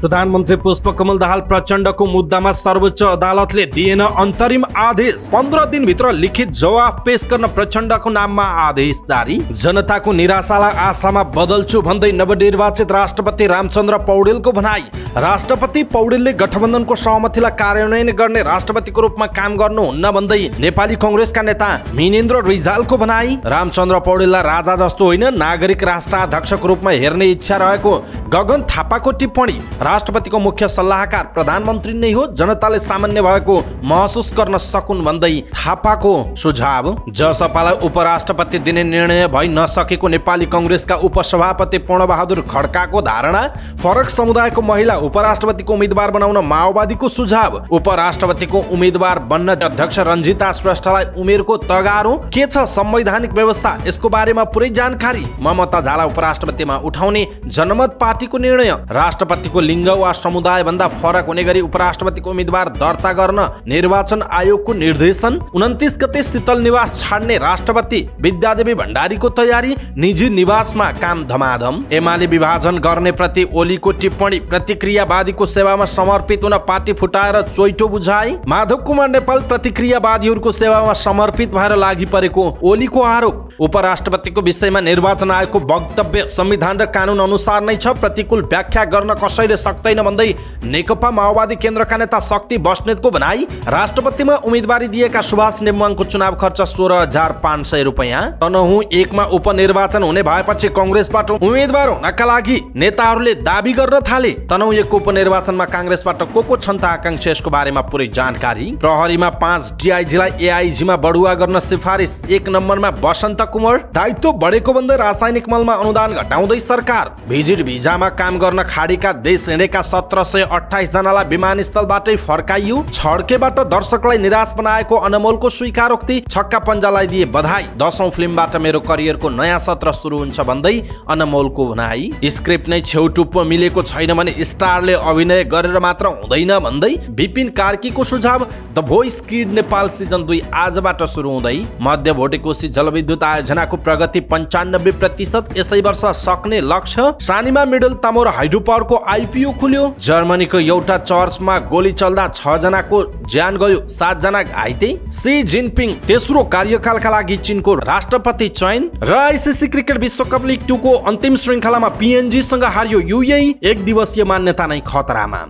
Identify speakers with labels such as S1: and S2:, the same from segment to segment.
S1: प्रधानमन्त्री पुष्पकमल दाहाल प्रचण्डको मुद्दामा सर्वोच्च अदालतले दिएन अन्तरिम आदेश पन्ध्र दिनभित्र लिखित जवाफ पेश गर्न प्रचण्डको नाममा आदेश जारी जनताको निराशालाई आशामा बदल्छु भन्दै नवनिर्वाचित राष्ट्रपति रामचन्द्र पौडेलको भनाई राष्ट्रपति पौडेलले गठबन्धनको सहमतिलाई कार्यान्वयन गर्ने राष्ट्रपतिको रूपमा काम गर्नुहुन्न भन्दै नेपाली कङ्ग्रेसका नेता मिनेन्द्र रिजालको भनाई रामचन्द्र पौडेललाई राजा जस्तो होइन नागरिक राष्ट्र अध्यक्षको रूपमा हेर्ने इच्छा रहेको गगन थापाको टिप्पणी राष्ट्रपतिको मुख्य सल्लाहकार प्रधानमन्त्री नै हो जनताले सामान्य भएको महसुस गर्न सकुन् भन्दै थापाको सुझाव जसपालाई उपराष्ट्रपति दिने निर्णय भइ नसकेको नेपाली कङ्ग्रेसका उपसभापति पूर्णबहादुर खड्काको धारणा फरक समुदायको महिला उपराष्ट्रपतिको उम्मेद्वार बनाउन माओवादीको सुझाव उपराष्ट्रपतिको उम्मेद्वार बन्न अध्यक्ष रञ्जिता श्रेष्ठलाई उमेरको तगारो के छ संवैधानिक व्यवस्था यसको बारेमा पुरै जानकारी ममता झाला उपराष्ट्रपतिमा उठाउने जनमत पार्टीको निर्णय राष्ट्रपतिको लिङ्ग लिङ्ग वा समुदायभन्दा फरक हुने गरी उपराष्ट्रपतिको उम्मेद्वार दर्ता गर्न निर्वाचन आयोगको निर्देशन उन्तिस गते शीतल निवास छाड्ने राष्ट्रपति विद्यादेवी भण्डारीको तयारी निजी निवासमा काम धमाधम एमाले विभाजन गर्ने प्रति ओलीको टिप्पणी प्रतिक्रियावादीको सेवामा समर्पित हुन पार्टी फुटाएर चोइटो बुझाए माधव कुमार नेपाल प्रतिक्रियावादीहरूको सेवामा समर्पित भएर लागि परेको ओलीको आरोप उपराष्ट्रपतिको विषयमा निर्वाचन आयोगको वक्तव्य संविधान र कानुन अनुसार नै छ प्रतिकूल व्याख्या गर्न कसैले सक्दैन भन्दै नेकपा माओवादी केन्द्रका नेता शक्ति बस्नेतको भनाई राष्ट्रपतिमा उम्मेदवारी दिएका सुभाष नेम्बाङको चुनाव खर्च सोह्र हजार पाँच सय रुपियाँ तनहु एकमा उपनिर्वाचन हुने भएपछि कङ्ग्रेसबाट उम्मेद्वार हुनका लागि नेताहरूले दावी गर्न थाले तनहु एकको उपनिर्वाचनमा काङ्ग्रेसबाट को को क्षमता आकाङ्क्षा यसको बारेमा पुरै जानकारी प्रहरीमा पाँच डिआइजीलाई एआइजीमा बढुवा गर्न सिफारिस एक नम्बरमा बसन्त कुमार दायित्व बढेको भन्दै रासायनिक मलमा अनुदान घटाउँदै सरकार भिजिट भिजामा काम गर्न खाडीका देश हिँडेका सत्र सय अठाइसजनालाई विमानस्थलबाटै फर्काइयो छड्केबाट दर्शकलाई निराश बनाएको अनमोलको स्वीकारोक्ति छक्का पन्जालाई दिए बधाई दसौँ फिल्मबाट मेरो करियरको नयाँ सत्र सुरु हुन्छ भन्दै अनमोलको भनाई स्क्रिप्ट नै छेउटुप्पो मिलेको छैन भने स्टारले अभिनय गरेर मात्र हुँदैन भन्दै विपिन कार्कीको सुझाव the voice kid Nepal season दुई आजबाट सुरु हुँदै मध्य भोटेकोशी जलविद्युत आयोजनाको प्रगति पञ्चानब्बे प्रतिशत यसै वर्ष सक्ने लक्ष्य सानिमा मिडल तामोर हाइड्रो पावरको आइपिओ जिउ खुल्यो जर्मनीको एउटा चर्चमा गोली चल्दा छ जनाको ज्यान गयो जना घाइते सी जिनपिङ तेस्रो कार्यकालका लागि चीनको राष्ट्रपति चयन र आइसिसी क्रिकेट विश्वकप लिग टूको अन्तिम श्रृङ्खलामा पिएनजीसँग हारियो युए एक दिवसीय मान्यता नै खतरामा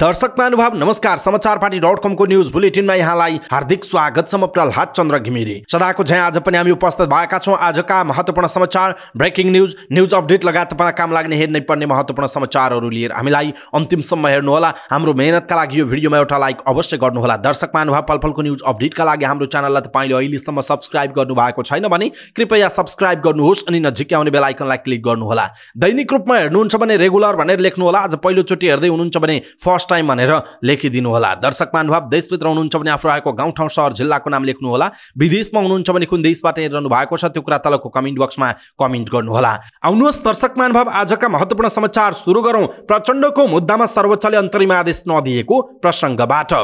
S1: दर्शक महानुभाव नमस्कार समाचार पार्टी डट कमको न्युज बुलेटिनमा यहाँलाई हार्दिक स्वागत छ म प्रहलाद चन्द्र घिमिरे सदाको झै आज पनि हामी उपस्थित भएका छौँ आजका महत्त्वपूर्ण समाचार ब्रेकिङ न्युज न्युज अपडेट लगायत तपाईँलाई काम लाग्ने हेर्नै पर्ने महत्त्वपूर्ण समाचारहरू लिएर हामीलाई अन्तिमसम्म हेर्नुहोला हाम्रो मेहनतका लागि यो भिडियोमा एउटा लाइक अवश्य गर्नुहोला दर्शक महानुभाव पलफलको न्युज अपडेटका लागि हाम्रो च्यानललाई तपाईँले अहिलेसम्म सब्सक्राइब भएको छैन भने कृपया सब्सक्राइब गर्नुहोस् अनि नजिकै आउने बेला आइकनलाई क्लिक गर्नुहोला दैनिक रूपमा हेर्नुहुन्छ भने रेगुलर भनेर लेख्नुहोला आज पहिलोचोटि हेर्दै हुनुहुन्छ भने फर्स्ट टाइम भनेर लेखिदिनु होला दर्शक महानुभाव देशभित्र हुनुहुन्छ भने आफ्नो आएको गाउँठाउँ सहर जिल्लाको नाम लेख्नुहोला विदेशमा हुनुहुन्छ भने कुन देशबाट हेरिरहनु भएको छ त्यो कुरा तलको कमेन्ट बक्समा कमेन्ट गर्नुहोला आउनुहोस् दर्शक महानुभाव आजका महत्त्वपूर्ण समाचार सुरु गरौँ प्रचण्डको मुद्दामा सर्वोच्चले अन्तरिम आदेश नदिएको प्रसङ्गबाट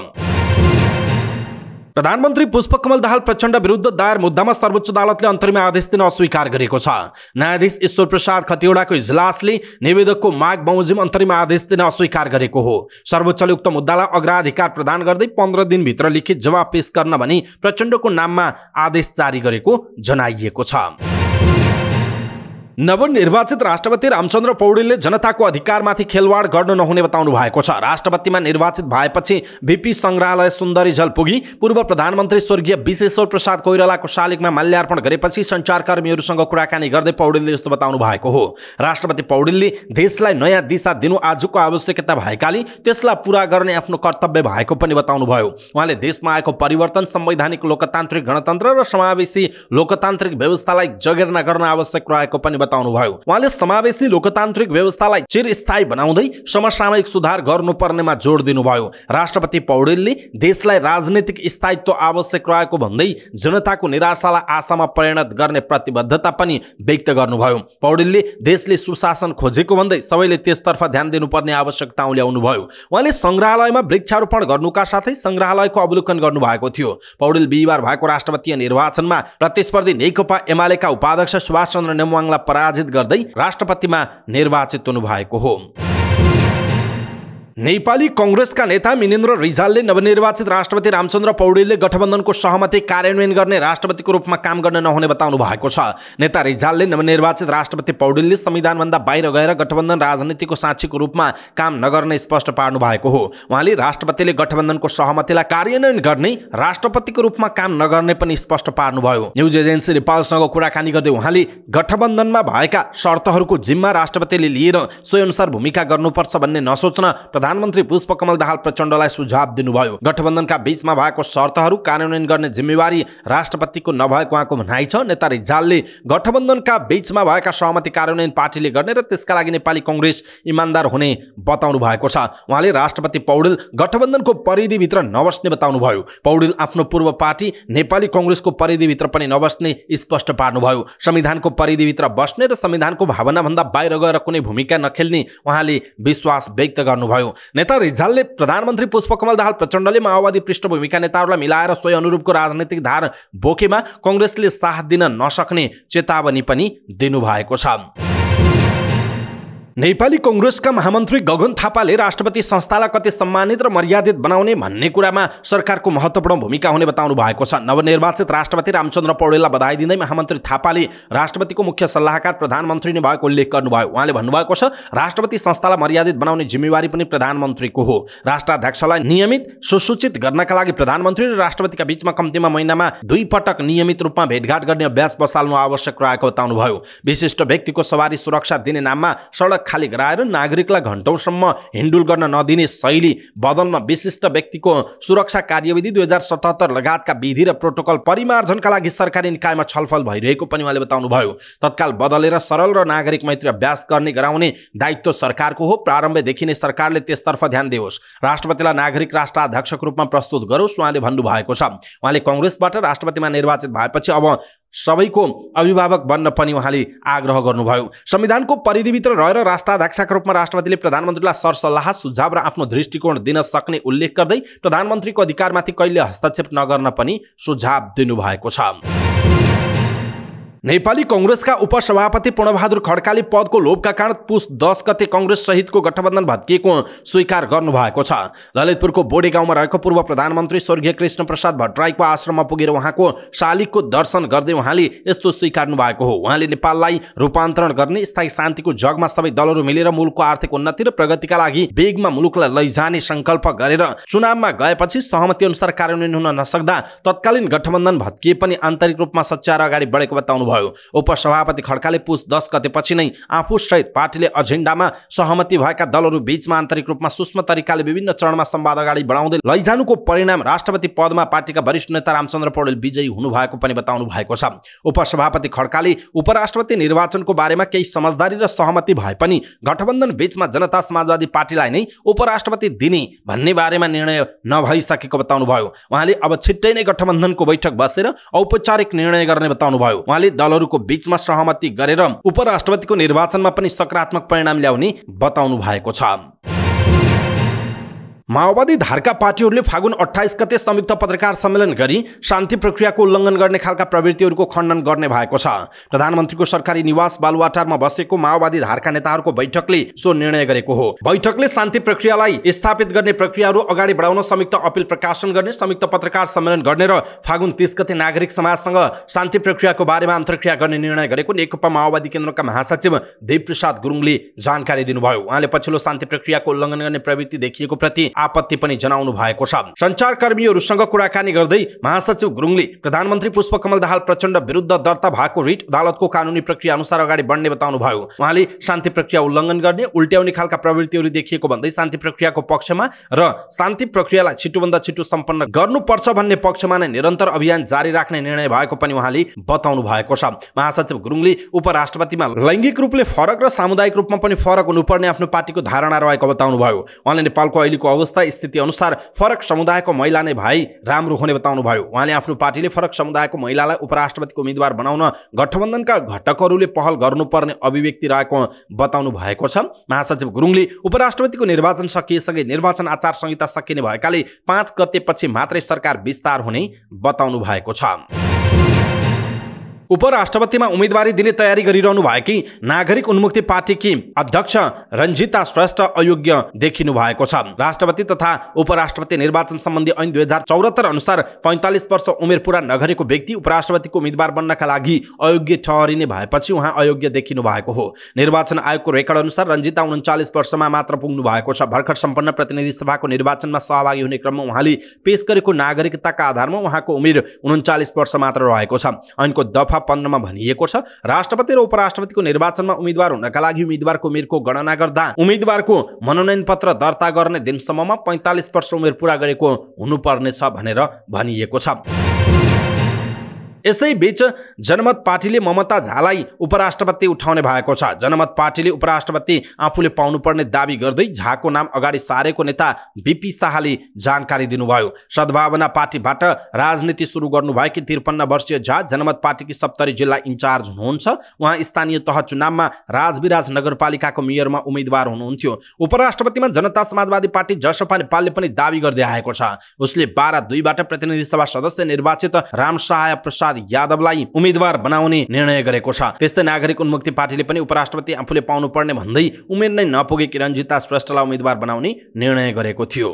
S1: प्रधानमन्त्री पुष्पकमल दाहाल प्रचण्ड विरुद्ध दायर मुद्दामा सर्वोच्च अदालतले अन्तरिम आदेश दिन अस्वीकार गरेको छ न्यायाधीश ईश्वर प्रसाद खतिवडाको इजलासले निवेदकको माग बमोजिम अन्तरिम आदेश दिन अस्वीकार गरेको हो सर्वोच्चले उक्त मुद्दालाई अग्राधिकार प्रदान गर्दै पन्ध्र दिनभित्र लिखित जवाब पेश गर्न भनी प्रचण्डको नाममा आदेश जारी गरेको जनाइएको छ नवनिर्वाचित राष्ट्रपति रामचन्द्र पौडेलले जनताको अधिकारमाथि खेलवाड गर्नु नहुने बताउनु भएको छ राष्ट्रपतिमा निर्वाचित भएपछि भिपी सङ्ग्रहालय सुन्दरी झल पुगी पूर्व प्रधानमन्त्री स्वर्गीय विश्वेश्वर प्रसाद कोइरालाको शालिगमा माल्यार्पण गरेपछि सञ्चारकर्मीहरूसँग कुराकानी गर्दै पौडेलले यस्तो बताउनु भएको हो राष्ट्रपति पौडेलले देशलाई नयाँ दिशा दिनु आजको आवश्यकता भएकाले त्यसलाई पुरा गर्ने आफ्नो कर्तव्य भएको पनि बताउनुभयो उहाँले देशमा आएको परिवर्तन संवैधानिक लोकतान्त्रिक गणतन्त्र र समावेशी लोकतान्त्रिक व्यवस्थालाई जगेर्ना गर्न आवश्यक रहेको पनि बताउनुभयो उहाँले समावेशी लोकतान्त्रिक व्यवस्थालाई चिरस्थायी बनाउँदै समसामयिक सुधार गर्नुपर्नेमा जोड दिनुभयो राष्ट्रपति पौडेलले देशलाई राजनीतिक स्थायित्व आवश्यक रहेको भन्दै जनताको निराशालाई आशामा परिणत गर्ने प्रतिबद्धता पनि व्यक्त गर्नुभयो पौडेलले देशले सुशासन खोजेको भन्दै सबैले त्यसतर्फ ध्यान दिनुपर्ने आवश्यकता उल्याउनुभयो उहाँले सङ्ग्रहालयमा वृक्षारोपण गर्नुका साथै सङ्ग्रहालयको अवलोकन गर्नुभएको थियो पौडेल बिहिबार भएको राष्ट्रपति निर्वाचनमा प्रतिस्पर्धी नेकपा एमालेका उपाध्यक्ष सुभाष चन्द्र नेमवाङलाई पराजित गर्दै राष्ट्रपतिमा निर्वाचित हुनुभएको हो नेपाली कङ्ग्रेसका नेता मिनेन्द्र रिजालले नवनिर्वाचित राष्ट्रपति रामचन्द्र पौडेलले गठबन्धनको सहमति कार्यान्वयन गर्ने राष्ट्रपतिको रूपमा काम गर्न नहुने बताउनु भएको छ नेता रिजालले नवनिर्वाचित राष्ट्रपति पौडेलले संविधानभन्दा बाहिर गएर गठबन्धन राजनीतिको साक्षीको रूपमा काम नगर्ने स्पष्ट पार्नु भएको हो उहाँले राष्ट्रपतिले गठबन्धनको सहमतिलाई कार्यान्वयन गर्ने राष्ट्रपतिको रूपमा काम नगर्ने पनि स्पष्ट पार्नुभयो न्युज एजेन्सी नेपालसँग कुराकानी गर्दै उहाँले गठबन्धनमा भएका शर्तहरूको जिम्मा राष्ट्रपतिले लिएर अनुसार भूमिका गर्नुपर्छ भन्ने नसोच्न प्रधानमन्त्री पुष्पकमल दाहाल प्रचण्डलाई सुझाव दिनुभयो गठबन्धनका बीचमा भएको शर्तहरू कार्यान्वयन गर्ने जिम्मेवारी राष्ट्रपतिको नभएको उहाँको भनाइ छ नेता रिजालले गठबन्धनका बीचमा भएका सहमति कार्यान्वयन पार्टीले गर्ने र त्यसका लागि नेपाली कङ्ग्रेस इमान्दार हुने बताउनु भएको छ उहाँले राष्ट्रपति पौडेल गठबन्धनको परिधिभित्र नबस्ने बताउनुभयो पौडेल आफ्नो पूर्व पार्टी नेपाली कङ्ग्रेसको परिधिभित्र पनि नबस्ने स्पष्ट पार्नुभयो संविधानको परिधिभित्र बस्ने र संविधानको भावनाभन्दा बाहिर गएर कुनै भूमिका नखेल्ने उहाँले विश्वास व्यक्त गर्नुभयो नेता रिजालले प्रधानमन्त्री पुष्पकमल दाहाल प्रचण्डले माओवादी पृष्ठभूमिका नेताहरूलाई मिलाएर सोही अनुरूपको राजनैतिक धार बोकेमा कङ्ग्रेसले साथ दिन नसक्ने चेतावनी पनि दिनुभएको छ नेपाली कङ्ग्रेसका महामन्त्री गगन थापाले राष्ट्रपति संस्थालाई कति सम्मानित र मर्यादित बनाउने भन्ने कुरामा सरकारको महत्त्वपूर्ण भूमिका हुने बताउनु भएको छ नवनिर्वाचित राष्ट्रपति रामचन्द्र पौडेललाई बधाई दिँदै महामन्त्री थापाले राष्ट्रपतिको मुख्य सल्लाहकार प्रधानमन्त्री नै भएको उल्लेख गर्नुभयो उहाँले भन्नुभएको छ राष्ट्रपति संस्थालाई मर्यादित बनाउने जिम्मेवारी पनि प्रधानमन्त्रीको हो राष्ट्राध्यक्षलाई नियमित सुसूचित गर्नका लागि प्रधानमन्त्री र राष्ट्रपतिका बिचमा कम्तीमा महिनामा दुई पटक नियमित रूपमा भेटघाट गर्ने अभ्यास बसाल्नु आवश्यक रहेको बताउनुभयो विशिष्ट व्यक्तिको सवारी सुरक्षा दिने नाममा सडक खाली गराएर नागरिकलाई घन्टौँसम्म हिन्डुल गर्न नदिने शैली बदल्न विशिष्ट व्यक्तिको सुरक्षा कार्यविधि दुई हजार सतहत्तर लगायतका विधि र प्रोटोकल परिमार्जनका लागि सरकारी निकायमा छलफल भइरहेको पनि उहाँले बताउनुभयो तत्काल बदलेर सरल र नागरिक मैत्री अभ्यास गर्ने गराउने दायित्व सरकारको हो प्रारम्भदेखि नै सरकारले त्यसतर्फ ध्यान दियोस् राष्ट्रपतिलाई नागरिक राष्ट्राध्यक्षको रूपमा प्रस्तुत गरोस् उहाँले भन्नुभएको छ उहाँले कङ्ग्रेसबाट राष्ट्रपतिमा निर्वाचित भएपछि अब सबैको अभिभावक बन्न पनि उहाँले आग्रह गर्नुभयो संविधानको परिधिभित्र रहेर राष्ट्राध्यक्षका रूपमा राष्ट्रपतिले प्रधानमन्त्रीलाई सरसल्लाह सुझाव र आफ्नो दृष्टिकोण दिन सक्ने उल्लेख गर्दै प्रधानमन्त्रीको अधिकारमाथि कहिले हस्तक्षेप नगर्न पनि सुझाव दिनुभएको छ नेपाली कङ्ग्रेसका उपसभापति पूर्णबहादुर खड्काले पदको लोभका कारण पुस दस गते कङ्ग्रेस सहितको गठबन्धन भत्किएको स्वीकार गर्नुभएको छ ललितपुरको बोडे गाउँमा रहेको पूर्व प्रधानमन्त्री स्वर्गीय कृष्ण प्रसाद भट्टराईको आश्रममा पुगेर उहाँको शालिगको दर्शन गर्दै उहाँले यस्तो स्वीकार्नु भएको हो उहाँले नेपाललाई रूपान्तरण गर्ने स्थायी शान्तिको जगमा सबै दलहरू मिलेर मुलुकको आर्थिक उन्नति र प्रगतिका लागि वेगमा मुलुकलाई लैजाने सङ्कल्प गरेर चुनावमा गएपछि सहमति अनुसार कार्यान्वयन हुन नसक्दा तत्कालीन गठबन्धन भत्किए पनि आन्तरिक रूपमा सच्चाएर अगाडि बढेको बताउनुभयो उपसभापति खड्काले पुस दस गतेपछि नै आफूसहित पार्टीले एजेन्डामा सहमति भएका दलहरू बीचमा आन्तरिक रूपमा सूक्ष्म तरिकाले विभिन्न चरणमा संवाद अगाडि बढाउँदै लैजानुको परिणाम राष्ट्रपति पदमा पार्टीका वरिष्ठ नेता रामचन्द्र पौडेल विजयी हुनुभएको पनि बताउनु भएको छ उपसभापति खड्काले उपराष्ट्रपति निर्वाचनको बारेमा केही समझदारी र सहमति भए पनि गठबन्धन बीचमा जनता समाजवादी पार्टीलाई नै उपराष्ट्रपति दिने भन्ने बारेमा निर्णय नभइसकेको बताउनुभयो उहाँले अब छिट्टै नै गठबन्धनको बैठक बसेर औपचारिक निर्णय गर्ने बताउनुभयो उहाँले दलहरूको बीचमा सहमति गरेर उपराष्ट्रपतिको निर्वाचनमा पनि सकारात्मक परिणाम ल्याउने बताउनु भएको छ माओवादी धारका पार्टीहरूले फागुन अठाइस गते संयुक्त पत्रकार सम्मेलन गरी शान्ति प्रक्रियाको उल्लङ्घन गर्ने खालका प्रवृत्तिहरूको खण्डन गर्ने भएको छ प्रधानमन्त्रीको सरकारी निवास बालुवाटारमा बसेको माओवादी धारका नेताहरूको बैठकले सो निर्णय गरेको हो बैठकले शान्ति प्रक्रियालाई स्थापित गर्ने प्रक्रियाहरू अगाडि बढाउन संयुक्त अपिल प्रकाशन गर्ने संयुक्त पत्रकार सम्मेलन गर्ने र फागुन तिस गते नागरिक समाजसँग शान्ति प्रक्रियाको बारेमा अन्तर्क्रिया गर्ने निर्णय गरेको नेकपा माओवादी केन्द्रका महासचिव देवप्रसाद गुरुङले जानकारी दिनुभयो उहाँले पछिल्लो शान्ति प्रक्रियाको उल्लङ्घन गर्ने प्रवृत्ति देखिएको प्रति आपत्ति पनि जनाउनु भएको छ सञ्चारकर्मीहरूसँग कुराकानी गर्दै महासचिव गुरुङले प्रधानमन्त्री पुष्पकमल दाहाल प्रचण्ड विरुद्ध दर्ता भएको रिट अदालतको कानुनी प्रक्रिया अनुसार अगाडि बढ्ने बताउनु भयो उहाँले शान्ति प्रक्रिया उल्लङ्घन गर्ने उल्ट्याउने खालका प्रवृत्तिहरू देखिएको भन्दै शान्ति प्रक्रियाको पक्षमा र शान्ति प्रक्रियालाई छिटोभन्दा छिटो सम्पन्न गर्नुपर्छ भन्ने पक्षमा नै निरन्तर अभियान जारी राख्ने निर्णय भएको पनि उहाँले बताउनु भएको छ महासचिव गुरुङले उपराष्ट्रपतिमा लैङ्गिक रूपले फरक र सामुदायिक रूपमा पनि फरक हुनुपर्ने आफ्नो पार्टीको धारणा रहेको बताउनु भयो उहाँले नेपालको अहिलेको अवस्था अवस्था स्थिति अनुसार फरक समुदायको महिला नै भाइ राम्रो हुने बताउनुभयो उहाँले आफ्नो पार्टीले फरक समुदायको महिलालाई उपराष्ट्रपतिको उम्मेद्वार बनाउन गठबन्धनका घटकहरूले पहल गर्नुपर्ने अभिव्यक्ति रहेको बताउनु भएको छ महासचिव गुरुङले उपराष्ट्रपतिको निर्वाचन सकिएसँगै निर्वाचन आचार संहिता सकिने भएकाले पाँच गतेपछि मात्रै सरकार विस्तार हुने बताउनु भएको छ उपराष्ट्रपतिमा उम्मेदवारी दिने तयारी गरिरहनु भएकी नागरिक उन्मुक्ति पार्टीकी अध्यक्ष रञ्जिता श्रेष्ठ अयोग्य देखिनु भएको छ राष्ट्रपति तथा उपराष्ट्रपति निर्वाचन सम्बन्धी ऐन दुई हजार चौरात्तर अनुसार पैँतालिस वर्ष उमेर पुरा नगरेको व्यक्ति उपराष्ट्रपतिको उम्मेद्वार बन्नका लागि अयोग्य ठहरिने भएपछि उहाँ अयोग्य देखिनु भएको हो निर्वाचन आयोगको रेकर्ड अनुसार रञ्जिता उन्चालिस वर्षमा मात्र पुग्नु भएको छ भर्खर सम्पन्न प्रतिनिधि सभाको निर्वाचनमा सहभागी हुने क्रममा उहाँले पेश गरेको नागरिकताका आधारमा उहाँको उमेर उन्चालिस वर्ष मात्र रहेको छ ऐनको दफा दफा पन्ध्रमा भनिएको छ राष्ट्रपति र उपराष्ट्रपतिको निर्वाचनमा उम्मेद्वार हुनका लागि उम्मेद्वारको उमेरको गणना गर्दा उम्मेद्वारको मनोनयन पत्र दर्ता गर्ने दिनसम्ममा पैँतालिस वर्ष उमेर पुरा गरेको हुनुपर्नेछ भनेर भनिएको छ यसै यसैबीच जनमत पार्टीले ममता झालाई उपराष्ट्रपति उठाउने भएको छ जनमत पार्टीले उपराष्ट्रपति आफूले पाउनुपर्ने दावी गर्दै झाको नाम अगाडि सारेको नेता बिपी शाहले जानकारी दिनुभयो सद्भावना पार्टीबाट राजनीति सुरु गर्नुभएकी त्रिपन्न वर्षीय झा जनमत पार्टीकी सप्तरी जिल्ला इन्चार्ज हुनुहुन्छ उहाँ स्थानीय तह चुनावमा राजविराज नगरपालिकाको मेयरमा उम्मेद्वार हुनुहुन्थ्यो उपराष्ट्रपतिमा जनता समाजवादी पार्टी जसपा नेपालले पनि दावी गर्दै आएको छ उसले बाह्र दुईबाट प्रतिनिधि सभा सदस्य निर्वाचित रामसहाय प्रसाद प्रसाद यादवलाई उम्मेद्वार बनाउने निर्णय गरेको छ त्यस्तै नागरिक उन्मुक्ति पार्टीले पनि उपराष्ट्रपति आफूले पाउनु पर्ने भन्दै उमेर नै नपुगेकी रञ्जिता श्रेष्ठलाई उम्मेद्वार बनाउने निर्णय गरेको थियो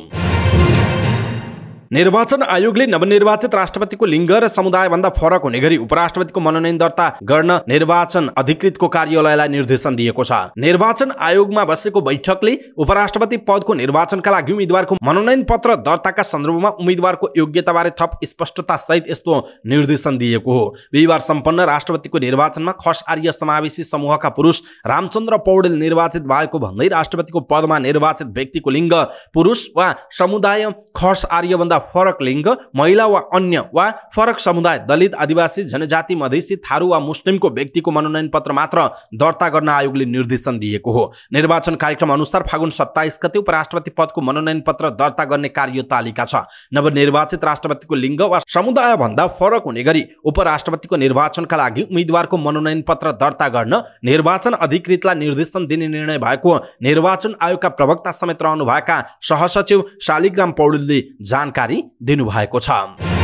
S1: निर्वाचन आयोगले नवनिर्वाचित राष्ट्रपतिको लिङ्ग र समुदायभन्दा फरक हुने गरी उपराष्ट्रपतिको मनोनयन दर्ता गर्न निर्वाचन अधिकृतको कार्यालयलाई निर्देशन दिएको छ निर्वाचन आयोगमा बसेको बैठकले उपराष्ट्रपति पदको निर्वाचनका लागि उम्मेद्वारको मनोनयन पत्र दर्ताका सन्दर्भमा उम्मेद्वारको बारे थप स्पष्टता सहित यस्तो निर्देशन दिएको हो बिहिबार सम्पन्न राष्ट्रपतिको निर्वाचनमा खस आर्य समावेशी समूहका पुरुष रामचन्द्र पौडेल निर्वाचित भएको भन्दै राष्ट्रपतिको पदमा निर्वाचित व्यक्तिको लिङ्ग पुरुष वा समुदाय खस आर्यभन्दा फरक लिङ्ग महिला वा अन्य वा फरक समुदाय दलित आदिवासी जनजाति मधेसी थारू वा मुस्लिमको व्यक्तिको मनोनयन पत्र मात्र दर्ता गर्न आयोगले निर्देशन दिएको हो निर्वाचन कार्यक्रम अनुसार फागुन सत्ताइस गते उपराष्ट्रपति पदको मनोनयन पत्र दर्ता गर्ने कार्यतालिका छ नवनिर्वाचित राष्ट्रपतिको लिङ्ग वा समुदायभन्दा फरक हुने गरी उपराष्ट्रपतिको निर्वाचनका लागि उम्मेद्वारको मनोनयन पत्र दर्ता गर्न निर्वाचन अधिकृतलाई निर्देशन दिने निर्णय भएको निर्वाचन आयोगका प्रवक्ता समेत रहनुभएका सहसचिव शालिग्राम पौडेलले जानकारी दिनु दिनुभएको छ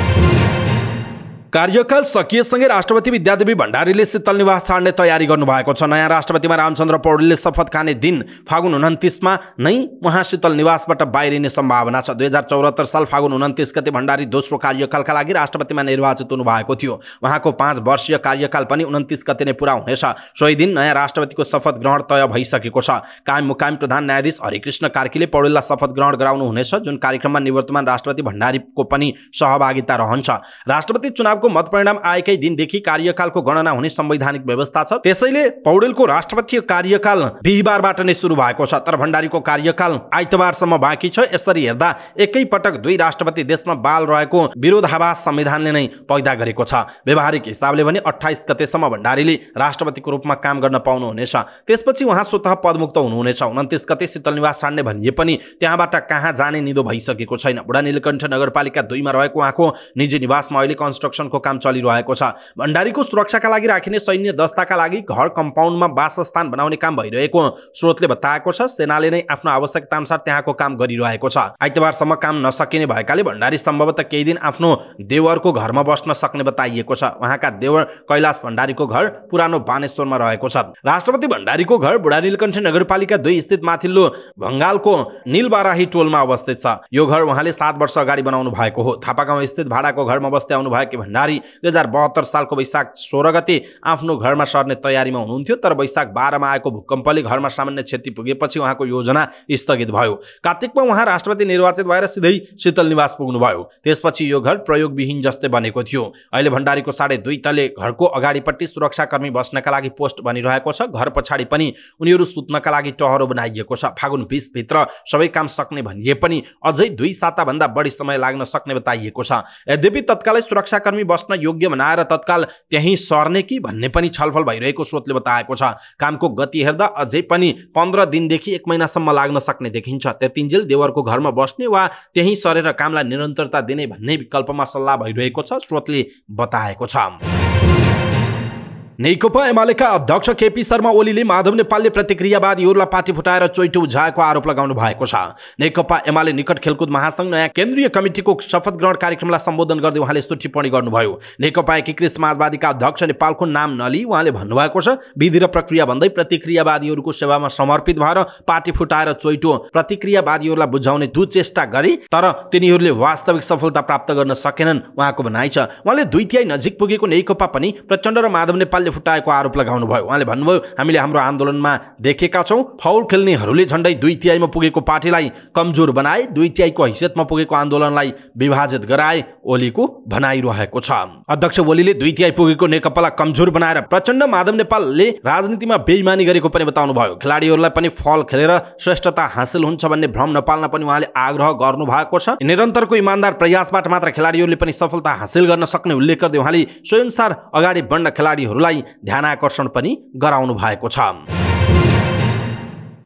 S1: कार्यकाल सकिएसँगै राष्ट्रपति विद्यादेवी भण्डारीले शीतल निवास छाड्ने तयारी गर्नुभएको छ नयाँ राष्ट्रपतिमा रामचन्द्र पौडेलले शपथ खाने दिन फागुन उन्तिसमा नै उहाँ शीतल निवासबाट बाहिरिने सम्भावना छ दुई हजार चौहत्तर साल फागुन उन्तिस गते भण्डारी दोस्रो कार्यकालका लागि राष्ट्रपतिमा निर्वाचित हुनुभएको थियो उहाँको पाँच वर्षीय कार्यकाल पनि उन्तिस गते नै पुरा हुनेछ सोही दिन नयाँ राष्ट्रपतिको शपथ ग्रहण तय भइसकेको छ कायम मुकायम प्रधान न्यायाधीश हरिकृष्ण कार्कीले पौडेललाई शपथ ग्रहण गराउनुहुनेछ जुन कार्यक्रममा निवर्तमान राष्ट्रपति भण्डारीको पनि सहभागिता रहन्छ राष्ट्रपति चुनाव चुनावको मतपरिणाम आएकै दिनदेखि कार्यकालको गणना हुने संवैधानिक व्यवस्था छ त्यसैले पौडेलको राष्ट्रपति कार्यकाल बिहिबारबाट नै सुरु भएको छ तर भण्डारीको कार्यकाल आइतबारसम्म बाँकी छ यसरी हेर्दा एकै पटक दुई राष्ट्रपति देशमा बाल रहेको विरोधाभास संविधानले नै पैदा गरेको छ व्यवहारिक हिसाबले भने अठाइस गतेसम्म भण्डारीले राष्ट्रपतिको रूपमा काम गर्न पाउनुहुनेछ त्यसपछि उहाँ स्वतः पदमुक्त हुनुहुनेछ उन्तिस गते शीतलनिवास साड्ने भनिए पनि त्यहाँबाट कहाँ जाने निदो भइसकेको छैन बुढा नीलकण्ठ नगरपालिका दुईमा रहेको उहाँको निजी निवासमा अहिले कन्स्ट्रक्सन रिनोभेसनको काम चलिरहेको छ भण्डारीको सुरक्षाका लागि राखिने सैन्य दस्ताका लागि घर कम्पाउन्डमा वासस्थान बनाउने काम भइरहेको स्रोतले बताएको छ सेनाले नै आफ्नो आवश्यकता अनुसार त्यहाँको काम गरिरहेको छ आइतबारसम्म काम नसकिने भएकाले भण्डारी सम्भवतः केही दिन आफ्नो देवरको घरमा बस्न सक्ने बताइएको छ उहाँका देवर कैलाश भण्डारीको घर पुरानो बानेश्वरमा रहेको छ राष्ट्रपति भण्डारीको घर बुढा नीलकण्ठ नगरपालिका दुई स्थित माथिल्लो भङ्गालको निलबाराही टोलमा अवस्थित छ यो घर उहाँले सात वर्ष अगाडि बनाउनु भएको हो थापा गाउँ स्थित भाडाको घरमा बस्दै आउनुभएकी भण्डारी भण्डारी दुई हजार बहत्तर सालको वैशाख सोह्र गते आफ्नो घरमा सर्ने तयारीमा हुनुहुन्थ्यो तर वैशाख बाह्रमा आएको भूकम्पले घरमा सामान्य क्षति पुगेपछि उहाँको योजना स्थगित भयो कार्तिकमा उहाँ राष्ट्रपति निर्वाचित भएर सिधै शीतल निवास पुग्नुभयो त्यसपछि यो घर प्रयोगविहीन जस्तै बनेको थियो अहिले भण्डारीको साढे दुई तले घरको अगाडिपट्टि सुरक्षाकर्मी बस्नका लागि पोस्ट बनिरहेको छ घर पछाडि पनि उनीहरू सुत्नका लागि टहरो बनाइएको छ फागुन बिसभित्र सबै काम सक्ने भनिए पनि अझै दुई साताभन्दा बढी समय लाग्न सक्ने बताइएको छ यद्यपि तत्कालै सुरक्षाकर्मी बस्न योग्य बनाएर तत्काल त्यहीँ सर्ने कि भन्ने पनि छलफल भइरहेको स्रोतले बताएको छ कामको गति हेर्दा अझै पनि पन्ध्र दिनदेखि एक महिनासम्म लाग्न सक्ने देखिन्छ त्यतिन्जेल देवरको घरमा बस्ने वा त्यहीँ सरेर कामलाई निरन्तरता दिने भन्ने विकल्पमा सल्लाह भइरहेको छ स्रोतले बताएको छ नेकपा एमालेका अध्यक्ष केपी शर्मा ओलीले माधव नेपालले प्रतिक्रियावादीहरूलाई पार्टी फुटाएर चोइटो उझाएको आरोप लगाउनु भएको छ नेकपा एमाले निकट खेलकुद महासङ्घ नयाँ केन्द्रीय कमिटिको शपथ ग्रहण कार्यक्रमलाई सम्बोधन गर्दै उहाँले यस्तो टिप्पणी गर्नुभयो नेकपा एकीकृत समाजवादीका अध्यक्ष नेपालको नाम नलिई उहाँले भन्नुभएको छ विधि र प्रक्रिया भन्दै प्रतिक्रियावादीहरूको सेवामा समर्पित भएर पार्टी फुटाएर चोइटो प्रतिक्रियावादीहरूलाई बुझाउने दुचेष्टा गरे तर तिनीहरूले वास्तविक सफलता प्राप्त गर्न सकेनन् उहाँको भनाइ छ उहाँले दुई तिहाई नजिक पुगेको नेकपा पनि प्रचण्ड र माधव नेपाल उहाँले फुटाएको आरोप लगाउनु भयो उहाँले भन्नुभयो हामीले हाम्रो आन्दोलनमा देखेका छौँ फौल खेल्नेहरूले झन्डै दुई तिहाईमा पुगेको पार्टीलाई कमजोर बनाए दुई तिहाईको हैसियतमा पुगेको आन्दोलनलाई विभाजित गराए ओलीको भनाइरहेको छ अध्यक्ष ओलीले दुई तिहाई पुगेको नेकपालाई कमजोर बनाएर प्रचण्ड माधव नेपालले राजनीतिमा बेइमानी गरेको पनि बताउनुभयो खेलाडीहरूलाई पनि फल खेलेर श्रेष्ठता हासिल हुन्छ भन्ने भ्रम नपाल्न पनि उहाँले आग्रह गर्नु भएको छ निरन्तरको इमान्दार प्रयासबाट मात्र खेलाडीहरूले पनि सफलता हासिल गर्न सक्ने उल्लेख गर्दै उहाँले स्वयंसार अगाडि बढ्न खेलाडीहरूलाई ध्यान आकर्षण पनि गराउनु भएको छ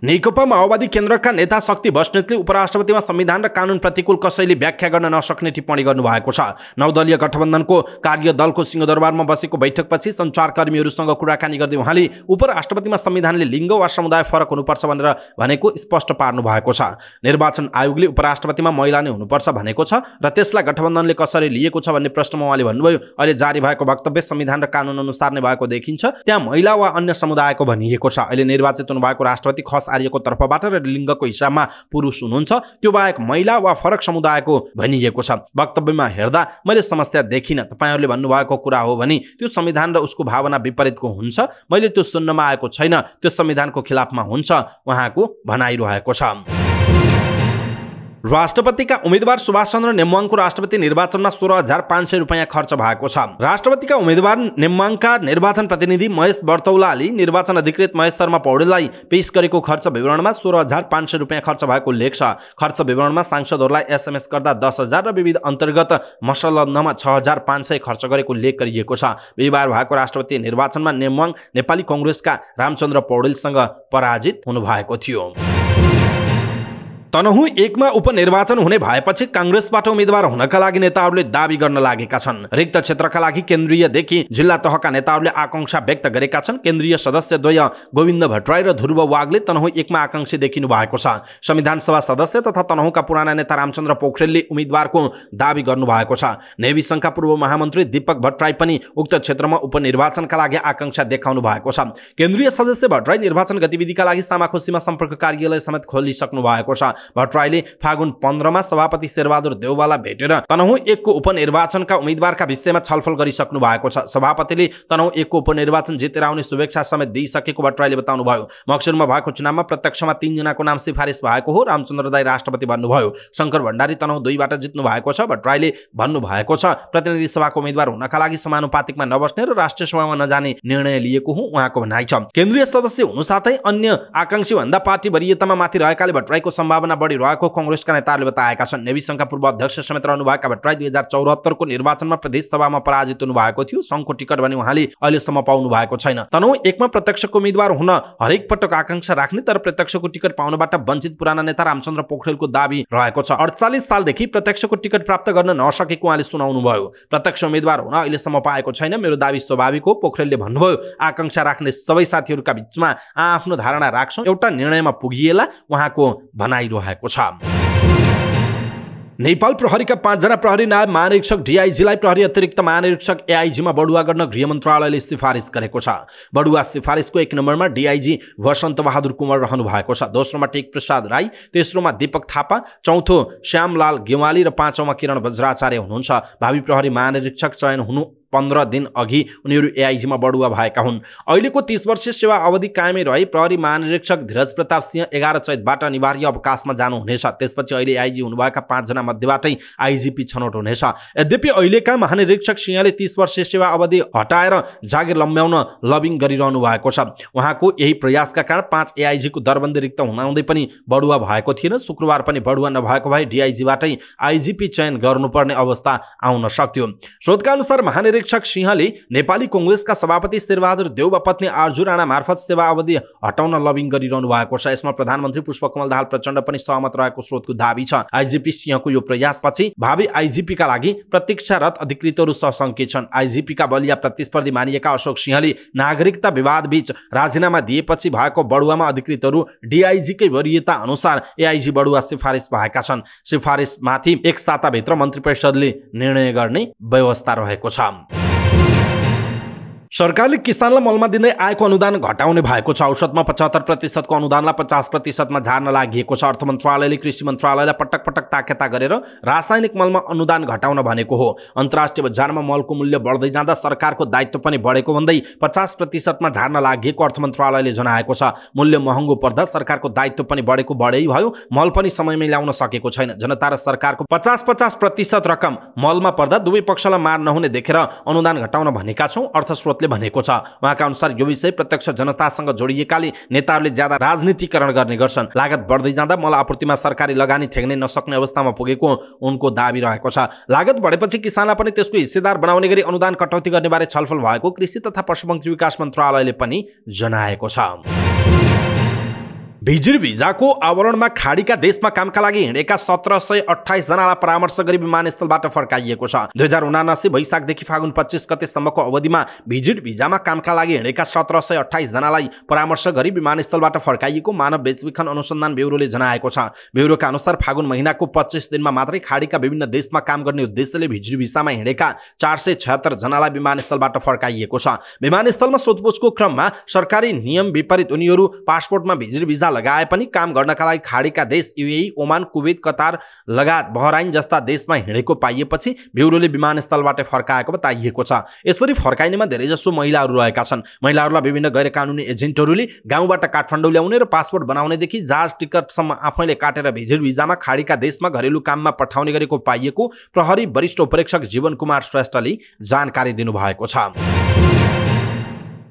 S1: नेकपा माओवादी केन्द्रका नेता शक्ति बस्नेतले उपराष्ट्रपतिमा संविधान र कानुन प्रतिकूल कसैले व्याख्या गर्न नसक्ने टिप्पणी गर्नुभएको छ नौदलीय गठबन्धनको कार्यदलको सिंहदरबारमा बसेको बैठकपछि सञ्चारकर्मीहरूसँग कुराकानी गर्दै उहाँले उपराष्ट्रपतिमा संविधानले लिङ्ग वा समुदाय फरक हुनुपर्छ भनेर भनेको स्पष्ट पार्नु भएको छ निर्वाचन आयोगले उपराष्ट्रपतिमा महिला नै हुनुपर्छ भनेको छ र त्यसलाई गठबन्धनले कसरी लिएको छ भन्ने प्रश्नमा उहाँले भन्नुभयो अहिले जारी भएको वक्तव्य संविधान र कानुन अनुसार नै भएको देखिन्छ त्यहाँ महिला वा अन्य समुदायको भनिएको छ अहिले निर्वाचित हुनुभएको राष्ट्रपति खस आर्यको तर्फबाट र लिङ्गको हिसाबमा पुरुष हुनुहुन्छ त्यो बाहेक महिला वा फरक समुदायको भनिएको छ वक्तव्यमा हेर्दा मैले समस्या देखिनँ तपाईँहरूले भन्नुभएको कुरा हो भने त्यो संविधान र उसको भावना विपरीतको हुन्छ मैले त्यो सुन्नमा आएको छैन त्यो संविधानको खिलाफमा हुन्छ उहाँको भनाइरहेको छ राष्ट्रपतिका उम्मेद्वार सुभाष चन्द्र नेम्वाङको राष्ट्रपति निर्वाचनमा सोह्र हजार पाँच सय रुपियाँ खर्च भएको छ राष्ट्रपतिका उम्मेद्वार नेम्वाङका निर्वाचन प्रतिनिधि महेश बर्तौलाले निर्वाचन अधिकृत महेश शर्मा पौडेललाई पेश गरेको खर्च विवरणमा सोह्र हजार पाँच सय रुपियाँ खर्च भएको उल्लेख छ खर्च विवरणमा सांसदहरूलाई एसएमएस गर्दा दस हजार र विविध अन्तर्गत मसलन्धमा छ हजार पाँच सय खर्च गरेको लेख गरिएको छ बिहिबार भएको राष्ट्रपति निर्वाचनमा नेम्वाङ नेपाली कङ्ग्रेसका रामचन्द्र पौडेलसँग पराजित हुनुभएको थियो तनहुँ एकमा उपनिर्वाचन हुने भएपछि काङ्ग्रेसबाट उम्मेद्वार हुनका लागि नेताहरूले दावी गर्न लागेका छन् रिक्त क्षेत्रका लागि केन्द्रीयदेखि जिल्ला तहका नेताहरूले आकांक्षा व्यक्त गरेका छन् केन्द्रीय सदस्यद्वय गोविन्द भट्टराई र ध्रुव वागले तनहुँ एकमा आकाङ्क्षी देखिनु भएको छ संविधान सभा सदस्य तथा तनहुँका पुराना नेता रामचन्द्र पोखरेलले उम्मेद्वारको दावी गर्नुभएको छ नेभी सङ्घका पूर्व महामन्त्री दीपक भट्टराई पनि उक्त क्षेत्रमा उपनिर्वाचनका लागि आकांक्षा देखाउनु भएको छ केन्द्रीय सदस्य भट्टराई निर्वाचन गतिविधिका लागि सामाखुसीमा सम्पर्क कार्यालय समेत खोलिसक्नु भएको छ भट्टराईले फागुन पन्ध्रमा सभापति शेरबहादुर देउवाला भेटेर तनहु एकको उपनिर्वाचनका उम्मेद्वारका विषयमा छलफल गरिसक्नु भएको छ सभापतिले तनहु एकको उपनिर्वाचन जितेर आउने शुभेच्छा समेत दिइसकेको भट्टराईले बताउनुभयो मक्सुरमा भएको चुनावमा प्रत्यक्षमा तिनजनाको नाम सिफारिस भएको हो रामचन्द्र दाई राष्ट्रपति भन्नुभयो शङ्कर भण्डारी तनहु दुईबाट जित्नु भएको छ भट्टराईले भन्नुभएको छ प्रतिनिधि सभाको उम्मेद्वार हुनका लागि समानुपातिकमा नबस्ने र राष्ट्रिय सभामा नजाने निर्णय लिएको हुँ उहाँको भनाइ छ केन्द्रीय सदस्य हुनु साथै अन्य आकाङ्क्षी भन्दा पार्टी वरियतामा माथि रहेकाले भट्टराईको सम्भावना सन्ताउन्न बढी रहेको कङ्ग्रेसका नेताहरूले बताएका छन् नेवी सङ्घका पूर्व अध्यक्ष समेत रहनुभएका भट्टराई दुई हजार चौहत्तरको निर्वाचनमा प्रदेशसभामा पराजित हुनुभएको भएको थियो सङ्घको टिकट भने उहाँले अहिलेसम्म पाउनु भएको छैन तनहुँ एकमा प्रत्यक्षको उम्मेद्वार हुन हरेक पटक आकांक्षा राख्ने तर प्रत्यक्षको टिकट पाउनबाट वञ्चित पुराना नेता रामचन्द्र पोखरेलको दावी रहेको छ अडचालिस सालदेखि प्रत्यक्षको टिकट प्राप्त गर्न नसकेको उहाँले सुनाउनु भयो प्रत्यक्ष उम्मेद्वार हुन अहिलेसम्म पाएको छैन मेरो दावी स्वाभाविक हो पोखरेलले भन्नुभयो आकांक्षा राख्ने सबै साथीहरूका बिचमा आफ्नो धारणा राख्छौँ एउटा निर्णयमा पुगिएला उहाँको भनाइ भएको छ नेपाल प्रहरीका पाँचजना प्रहरी नायब महानिरीक्षक डिआइजीलाई प्रहरी अतिरिक्त महानिरीक्षक एआइजीमा बढुवा गर्न गृह मन्त्रालयले सिफारिस गरेको छ बढुवा सिफारिसको एक नम्बरमा डिआइजी वसन्त बहादुर कुमार रहनु भएको छ दोस्रोमा टेक प्रसाद राई तेस्रोमा दीपक थापा चौथो श्यामलाल गेवाली र पाँचौँमा किरण वज्राचार्य हुनुहुन्छ भावी प्रहरी महानिरीक्षक चयन हुनु पन्ध्र दिन अघि उनीहरू एआइजीमा बढुवा भएका हुन् अहिलेको तिस वर्षीय सेवा अवधि कायमै रहे प्रहरी महानिरीक्षक धीरज प्रताप सिंह एघार चैतबाट अनिवार्य अवकाशमा जानुहुनेछ त्यसपछि अहिले एआइजी हुनुभएका पाँचजना मध्येबाटै आइजिपी छनौट हुनेछ यद्यपि अहिलेका महानिरीक्षक सिंहले तिस वर्षीय सेवा अवधि हटाएर जागिर लम्ब्याउन लबिङ गरिरहनु भएको छ उहाँको यही प्रयासका कारण पाँच एआइजीको दरबन्दी रिक्त हुनाउँदै पनि बढुवा भएको थिएन शुक्रबार पनि बढुवा नभएको भए डिआइजीबाटै आइजिपी चयन गर्नुपर्ने अवस्था आउन सक्थ्यो स्रोतका अनुसार महानिरीक्षक पर्यवेक्षक सिंहले नेपाली कङ्ग्रेसका सभापति शेरबहादुर देउवा पत्नी आर्जु राणा मार्फत सेवा अवधि हटाउन लबिङ गरिरहनु भएको छ यसमा प्रधानमन्त्री पुष्पकमल दाहाल प्रचण्ड पनि सहमत रहेको स्रोतको दावी छ आइजिपी सिंहको यो प्रयासपछि भावी आइजिपीका लागि प्रतीक्षारत अधिकृतहरू सशङ्कित छन् आइजिपीका बलिया प्रतिस्पर्धी मानिएका अशोक सिंहले नागरिकता विवादबीच राजीनामा दिएपछि भएको बडुवामा अधिकृतहरू डिआइजीकै वरियता अनुसार एआइजी बडुवा सिफारिस भएका छन् सिफारिसमाथि एक साताभित्र मन्त्री परिषदले निर्णय गर्ने व्यवस्था रहेको छ सरकारले किसानलाई मलमा दिँदै आएको अनुदान घटाउने भएको छ औषधमा पचहत्तर प्रतिशतको अनुदानलाई पचास प्रतिशतमा झार्न लागि छ अर्थ मन्त्रालयले कृषि मन्त्रालयलाई पटक पटक ताकेता गरेर रासायनिक मलमा अनुदान घटाउन भनेको हो अन्तर्राष्ट्रिय बजारमा मलको मूल्य बढ्दै जाँदा सरकारको दायित्व पनि बढेको भन्दै पचास प्रतिशतमा झार्न लागि अर्थ मन्त्रालयले जनाएको छ मूल्य महँगो पर्दा सरकारको दायित्व पनि बढेको बढै भयो मल पनि समयमै ल्याउन सकेको छैन जनता र सरकारको पचास पचास प्रतिशत रकम मलमा पर्दा दुवै पक्षलाई मार नहुने देखेर अनुदान घटाउन भनेका छौँ स्रोत गहलोतले भनेको छ उहाँका अनुसार यो विषय प्रत्यक्ष जनतासँग जोडिएकाले नेताहरूले ज्यादा राजनीतिकरण गर्ने गर्छन् लागत बढ्दै जाँदा मल आपूर्तिमा सरकारी लगानी थ्याक्नै नसक्ने अवस्थामा पुगेको उनको दावी रहेको छ लागत बढेपछि किसानलाई पनि त्यसको हिस्सेदार बनाउने गरी अनुदान कटौती गर्नेबारे छलफल भएको कृषि तथा पशुपक्षी विकास मन्त्रालयले पनि जनाएको छ भिजिर भिजाको आवरणमा खाडीका देशमा कामका लागि हिँडेका सत्र सय अठाइस जनालाई परामर्श गरी विमानस्थलबाट फर्काइएको छ दुई हजार उनासी वैशाखदेखि फागुन पच्चिस गतेसम्मको अवधिमा भिजिट भिजामा कामका लागि हिँडेका सत्र सय अठाइस जनालाई परामर्श गरी विमानस्थलबाट फर्काइएको मानव बेचबिखन अनुसन्धान ब्युरोले जनाएको छ ब्युरोका अनुसार फागुन महिनाको पच्चिस दिनमा मात्रै खाडीका विभिन्न देशमा काम गर्ने उद्देश्यले भिजिट भिसामा हिँडेका चार सय छत्तर जनालाई विमानस्थलबाट फर्काइएको छ विमानस्थलमा सोधपुछको क्रममा सरकारी नियम विपरीत उनीहरू पासपोर्टमा भिजिट भिजा लगाए पनि काम गर्नका लागि खाडीका देश युएई ओमान कुवेत कतार लगायत बहराइन जस्ता देशमा हिँडेको पाइएपछि ब्युरोले विमानस्थलबाट फर्काएको बताइएको छ यसरी फर्काइनेमा धेरैजसो महिलाहरू रहेका छन् महिलाहरूलाई विभिन्न गैर कानुनी एजेन्टहरूले गाउँबाट काठमाडौँ ल्याउने र पासपोर्ट बनाउनेदेखि जहाज टिकटसम्म आफैले काटेर भिजिट भिजामा खाडीका देशमा घरेलु काममा पठाउने गरेको पाइएको प्रहरी वरिष्ठ उपेक्षक जीवन कुमार श्रेष्ठले जानकारी दिनुभएको छ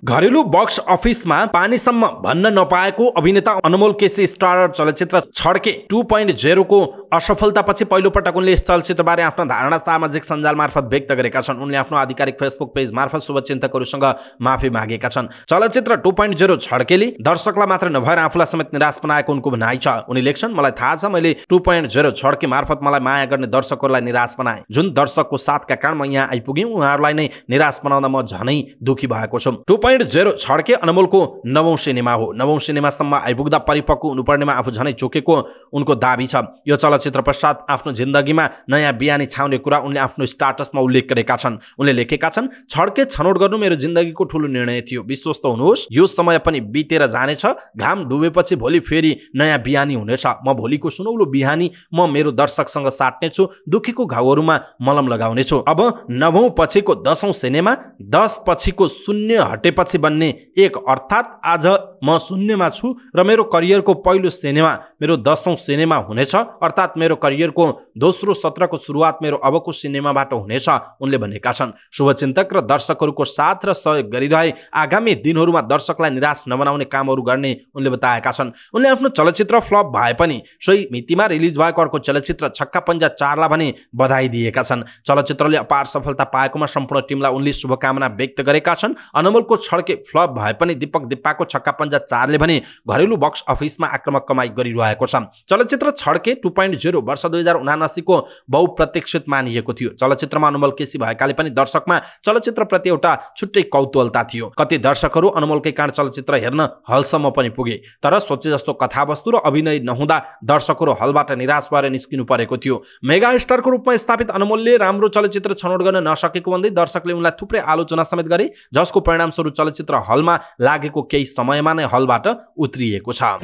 S1: घरेलु बक्स अफिसमा पानीसम्म भन्न नपाएको अभिनेता अनमोल केसी स्टार चलचित्र छड्के टू पोइन्ट जेरोको असफलतापछि पहिलोपटक उनले यस चलचित्रबारे आफ्नो धारणा सामाजिक सञ्जाल मार्फत व्यक्त गरेका छन् उनले आफ्नो आधिकारिक फेसबुक पेज मार्फत शुभचिन्तकहरूसँग माफी मागेका छन् चलचित्र टू पोइन्ट जेरो छड्केले दर्शकलाई मात्र नभएर आफूलाई समेत निराश बनाएको उनको भनाइ छ उनी लेख्छन् मलाई थाहा छ मैले टू पोइन्ट जेरो छड्के मार्फत मलाई माया गर्ने दर्शकहरूलाई निराश बनाएँ जुन दर्शकको साथका कारण म यहाँ आइपुगेँ उहाँहरूलाई नै निराश बनाउँदा म झनै दुखी भएको छु टू पोइन्ट जेरो छड्के अनमोलको नवौँ सिनेमा हो नवौँ सिनेमासम्म आइपुग्दा परिपक्व हुनुपर्नेमा आफू झनै चोकेको उनको दावी छ यो चलचित्र पश्चात आफ्नो जिन्दगीमा नयाँ बिहानी छाउने कुरा उनले आफ्नो स्टाटसमा उल्लेख गरेका छन् उनले लेखेका छन् छड्के छनौट गर्नु मेरो जिन्दगीको ठुलो निर्णय थियो विश्वस्त हुनुहोस् यो समय पनि बितेर जानेछ घाम डुबेपछि भोलि फेरि नयाँ बिहानी हुनेछ म भोलिको सुनौलो बिहानी म मेरो दर्शकसँग साट्नेछु दुखेको घाउहरूमा मलम लगाउनेछु अब नवौँ पछिको दसौँ सिनेमा दस पछिको शून्य हटे पछि बन्ने एक अर्थात् आज म शून्यमा छु र मेरो करियरको पहिलो सिनेमा मेरो दसौँ सिनेमा हुनेछ अर्थात् मेरो करियरको दोस्रो सत्रको सुरुवात मेरो अबको सिनेमाबाट हुनेछ उनले भनेका छन् शुभचिन्तक र दर्शकहरूको साथ र सहयोग गरिरहे आगामी दिनहरूमा दर्शकलाई निराश नबनाउने कामहरू गर्ने उनले बताएका छन् उनले आफ्नो चलचित्र फ्लप भए पनि सोही मितिमा रिलिज भएको अर्को चलचित्र छक्का पन्जा चारलाई भने बधाई दिएका छन् चलचित्रले अपार सफलता पाएकोमा सम्पूर्ण टिमलाई उनले शुभकामना व्यक्त गरेका छन् अनमोलको छड्के फ्लप भए पनि दीपक दिप्पाको छक्का पन्जा चारले भने घरेलु बक्स अफिसमा आक्रमक कमाई गरिरहेको छ चलचित्र छड्के टु पोइन्ट जिरो वर्ष दुई हजार उनासीको बहुप्रतीक्षित मानिएको थियो चलचित्रमा अनुमोल केसी भएकाले पनि दर्शकमा चलचित्रप्रति एउटा छुट्टै कौतूहलता थियो कति दर्शकहरू अनुमोलकै कारण चलचित्र हेर्न हलसम्म पनि पुगे तर सोचे जस्तो कथावस्तु र अभिनय नहुँदा दर्शकहरू हलबाट निराश भएर निस्किनु परेको थियो मेगा स्टारको रूपमा स्थापित अनुमोलले राम्रो चलचित्र छनौट गर्न नसकेको भन्दै दर्शकले उनलाई थुप्रै आलोचना समेत गरे जसको परिणामस्वरूप चलचित्र हलमा लागेको केही समयमा नै हलबाट उत्रिएको छ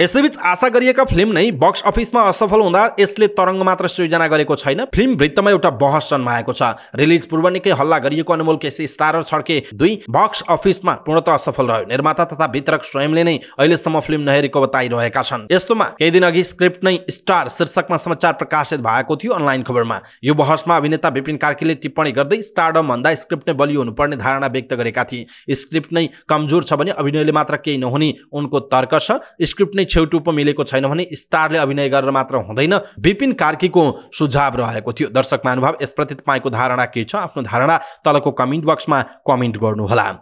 S1: यसैबीच आशा गरिएका फिल्म नै बक्स अफिसमा असफल हुँदा यसले तरङ्ग मात्र सृजना गरेको छैन फिल्म वृत्तमा एउटा बहस जन्माएको छ रिलिज पूर्व निकै हल्ला गरिएको अनुमोल केसी स्टार छड्के दुई बक्स अफिसमा पूर्णत असफल रह्यो निर्माता तथा वितरक स्वयंले नै अहिलेसम्म फिल्म नहेरेको बताइरहेका छन् यस्तोमा केही दिन अघि स्क्रिप्ट नै स्टार शीर्षकमा समाचार प्रकाशित भएको थियो अनलाइन खबरमा यो बहसमा अभिनेता विपिन कार्कीले टिप्पणी गर्दै स्टारडम भन्दा स्क्रिप्ट नै बलियो हुनुपर्ने धारणा व्यक्त गरेका थिए स्क्रिप्ट नै कमजोर छ भने अभिनयले मात्र केही नहुने उनको तर्क छ स्क्रिप्ट नै छेउटुपमा मिलेको छैन भने स्टारले अभिनय गरेर मात्र हुँदैन विपिन कार्कीको सुझाव रहेको थियो दर्शक महानुभाव यसप्रति तपाईँको धारणा के छ आफ्नो धारणा तलको कमेन्ट बक्समा कमेन्ट गर्नुहोला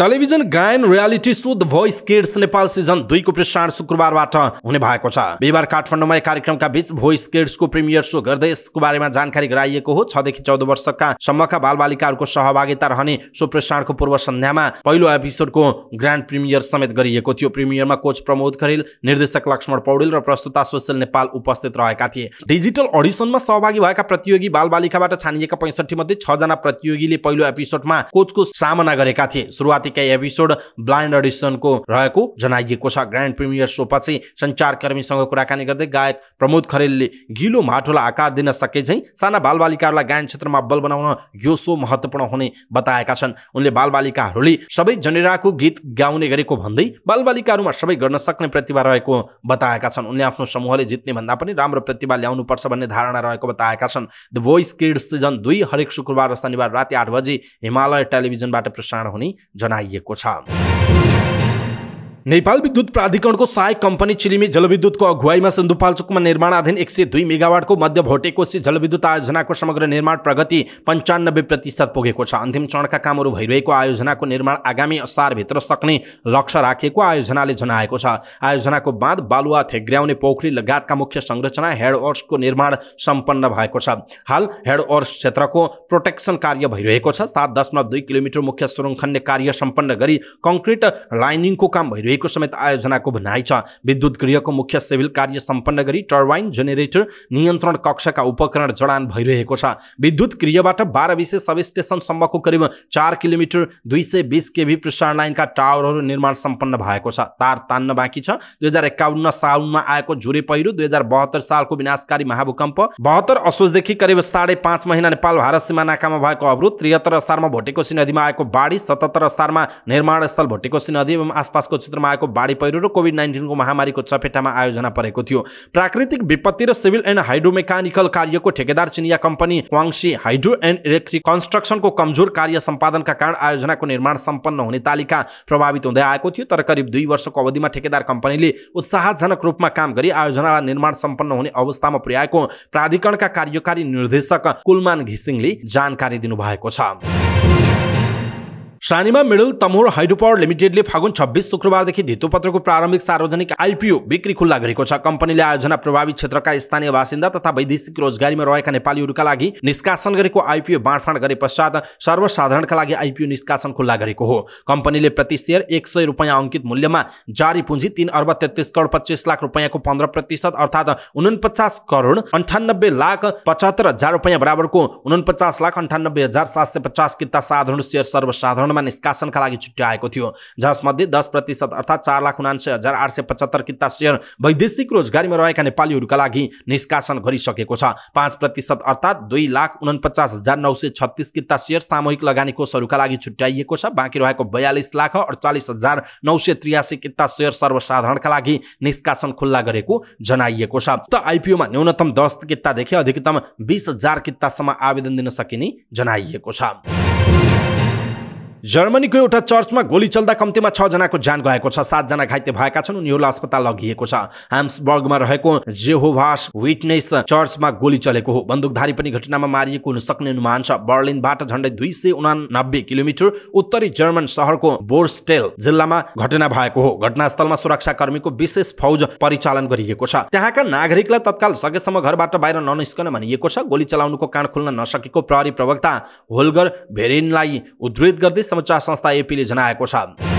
S1: टेलिभिजन गायन reality show the voice kids Nepal season दुईको प्रसारण शुक्रबारबाट हुने भएको छ बिहिबार काठमाडौँमा कार्यक्रमका बीच भोइस किड्सको प्रिमियर सो गर्दै यसको बारेमा जानकारी गराइएको हो छदेखि चौध वर्षका सम्मका बालबालिकाहरूको सहभागिता रहने सो प्रसारणको पूर्व सन्ध्यामा पहिलो एपिसोडको ग्रान्ड प्रिमियर समेत गरिएको थियो प्रिमियरमा कोच प्रमोद खरेल निर्देशक लक्ष्मण पौडेल र प्रस्तुता सोशल नेपाल उपस्थित रहेका थिए डिजिटल अडिसनमा सहभागी भएका प्रतियोगी बालबालिकाबाट छानिएका पैँसठी मध्ये छजना प्रतियोगीले पहिलो एपिसोडमा कोचको सामना गरेका थिए सुरुवाती पार्टीका एपिसोड ब्लाइन्ड एडिसनको रहेको जनाइएको छ ग्रान्ड प्रिमियर पछि सञ्चारकर्मीसँग कुराकानी गर्दै गायक प्रमोद खरेलले गिलो माटोलाई आकार दिन सके झैँ साना बालबालिकाहरूलाई गायन क्षेत्रमा बल बनाउन यो सो महत्त्वपूर्ण हुने बताएका छन् उनले बालबालिकाहरूले सबै जनेराको गीत गाउने गरेको भन्दै बालबालिकाहरूमा सबै गर्न सक्ने प्रतिभा रहेको बताएका छन् उनले आफ्नो समूहले जित्ने भन्दा पनि राम्रो प्रतिभा ल्याउनुपर्छ भन्ने धारणा रहेको बताएका छन् द भोइस किड्स सिजन दुई हरेक शुक्रबार र शनिबार राति आठ बजे हिमालय टेलिभिजनबाट प्रसारण हुने जनाए पाइएको छ नेपाल विद्युत प्राधिकरणको सहायक कम्पनी चिलिमी जलविद्युतको अगुवाईमा सन्दुपाल्चोकमा निर्माणाधीन एक सय दुई मेगावाटको मध्य सी जलविद्युत आयोजनाको समग्र निर्माण प्रगति पन्चानब्बे प्रतिशत पुगेको छ अन्तिम चरणका कामहरू भइरहेको आयोजनाको निर्माण आगामी असारभित्र सक्ने लक्ष्य राखिएको आयोजनाले जनाएको छ आयोजनाको बाँध बालुवा थेग्र्याउने पोखरी लगायतका मुख्य संरचना हेडवर्सको निर्माण सम्पन्न भएको छ हाल हेडवर्स क्षेत्रको प्रोटेक्सन कार्य भइरहेको छ सात दशमलव दुई किलोमिटर मुख्य सुरुङ खन्ने कार्य सम्पन्न गरी कङ्क्रिट लाइनिङको काम भइरहेको रहेको समेत आयोजनाको भनाइ छ विद्युत गृहको मुख्य सिभिल कार्य सम्पन्न गरी टर्बाइन जेनेरेटर नियन्त्रण कक्षका उपकरण जडान भइरहेको छ विद्युत गृहबाट बाह्र विशेष सब स्टेसनसम्मको करिब चार किलोमिटर दुई सय बिस केभी प्रसारण लाइनका टावरहरू निर्माण सम्पन्न भएको छ तार तान्न बाँकी छ दुई हजार एकाउन्न साउनमा आएको झुरे पहिरो दुई हजार बहत्तर सालको विनाशकारी महाभूकम्प बहत्तर असोजदेखि करिब साढे पाँच महिना नेपाल भारत सीमा नाकामा भएको अवरोध त्रिहत्तर असारमा भोटेकोसी नदीमा आएको बाढी सतहत्तर असारमा निर्माण स्थल भोटेकोसी नदी एवं आसपासको क्षेत्र क्षेत्रमा आएको बाढी पहिरो र कोभिड नाइन्टिनको महामारीको चपेटामा आयोजना परेको थियो प्राकृतिक विपत्ति र सिभिल एन्ड हाइड्रोमेकानिकल कार्यको ठेकेदार चिनिया company Guangxi hydro and electric कन्स्ट्रक्सनको कमजोर कार्य सम्पादनका कारण आयोजनाको निर्माण सम्पन्न हुने तालिका प्रभावित हुँदै आएको थियो तर करिब दुई वर्षको अवधिमा ठेकेदार कम्पनीले उत्साहजनक रूपमा काम गरी आयोजनालाई निर्माण सम्पन्न हुने अवस्थामा पुर्याएको प्राधिकरणका कार्यकारी निर्देशक कुलमान घिसिङले जानकारी दिनुभएको छ Sanima middle Tamor hydro power लिमिटेडले फागुन छब्बिस शुक्रबारदेखि धितोपत्रको प्रारम्भिक सार्वजनिक आइपिओ बिक्री खुल्ला गरेको छ कम्पनीले आयोजना प्रभावित क्षेत्रका स्थानीय बासिन्दा तथा वैदेशिक रोजगारीमा रहेका नेपालीहरूका लागि निष्कासन गरेको आइपिओ बाँडफाँड गरे पश्चात सर्वसाधारणका लागि आइपिओ निष्कासन खुल्ला गरेको हो कम्पनीले प्रति सेयर एक सय रुपियाँ अङ्कित मूल्यमा जारी पुँजी तिन अर्ब तेत्तिस करोड पच्चिस लाख रुपियाँको पन्ध्र प्रतिशत अर्थात् उनपचास करोड अन्ठानब्बे लाख पचहत्तर हजार रुपियाँ बराबरको उनपचास लाख अन्ठानब्बे हजार सात सय पचास किता साधारण सेयर सर्वसाधारण एकाउन्नमा निष्कासनका लागि छुट्याएको थियो जसमध्ये दस प्रतिशत अर्थात् चार लाख उनान्सय हजार आठ सय पचहत्तर किता सेयर वैदेशिक रोजगारीमा रहेका नेपालीहरूका लागि निष्कासन गरिसकेको छ पाँच प्रतिशत अर्थात् दुई लाख उनपचास हजार नौ सय छत्तिस किता सेयर सामूहिक लगानी कोषहरूका लागि छुट्याइएको छ बाँकी रहेको बयालिस लाख अडचालिस हजार नौ सय त्रियासी किता सेयर सर्वसाधारणका लागि निष्कासन खुल्ला गरेको जनाइएको छ त आइपिओमा न्यूनतम दस कितादेखि अधिकतम बिस हजार कितासम्म आवेदन दिन सकिने जनाइएको छ जर्मनीको एउटा चर्चमा गोली चल्दा कम्तीमा जनाको ज्यान गएको छ सातजना घाइते भएका छन् उनीहरूलाई अस्पताल लगिएको छ हाम्सबर्गमा रहेको जेहोभास विटनेस चर्चमा गोली चलेको हो बन्दुकधारी पनि घटनामा मारिएको हुन सक्ने अनुमान छ बर्लिनबाट झन्डै दुई सय उनानब्बे किलोमिटर उत्तरी जर्मन सहरको बोर्स्टेल जिल्लामा घटना भएको हो घटनास्थलमा सुरक्षाकर्मीको विशेष फौज परिचालन गरिएको छ त्यहाँका नागरिकलाई तत्काल सकेसम्म घरबाट बाहिर ननिस्कन भनिएको छ गोली चलाउनुको कान खुल्न नसकेको प्रहरी प्रवक्ता होलगर भेरेनलाई उद्धित गर्दै समाचार संस्था एपीले जनाएको छ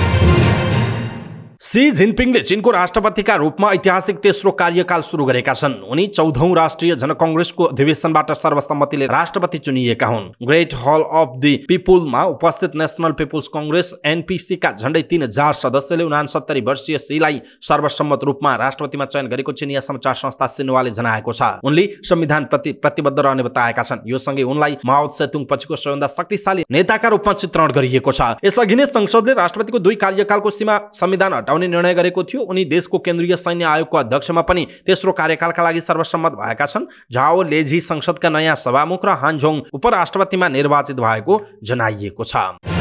S1: सी जिनपिङले चिनको राष्ट्रपतिका रूपमा ऐतिहासिक तेस्रो कार्यकाल सुरु गरेका छन् उनी चौधौं राष्ट्रिय जनकङ्ग्रेसको अधिवेशनबाट सर्वसम्मतिले राष्ट्रपति चुनिएका हुन् ग्रेट हल अफ दि पिपुलमा उपस्थित नेसनल पिपुल्स कङ्ग्रेस एनपिसीका झण्डै तीन हजार सदस्यले उनासत्तरी वर्षीय सीलाई सर्वसम्मत रूपमा राष्ट्रपतिमा चयन गरेको चिनिया समाचार संस्था सिन्वाले जनाएको छ उनले संविधान प्रति प्रतिबद्ध रहने बताएका छन् यो सँगै उनलाई माओ सेतुङ पछिको सबैभन्दा शक्तिशाली नेताका रूपमा चित्रण गरिएको छ यसअघि नै संसदले राष्ट्रपतिको दुई कार्यकालको सीमा संविधान हटाउने निर्णय गरेको थियो उनी देशको केन्द्रीय सैन्य आयोगको अध्यक्षमा पनि तेस्रो कार्यकालका लागि सर्वसम्मत भएका छन् झाओ लेझी संसदका नयाँ सभामुख र हानझोङ उपराष्ट्रपतिमा निर्वाचित भएको जनाइएको छ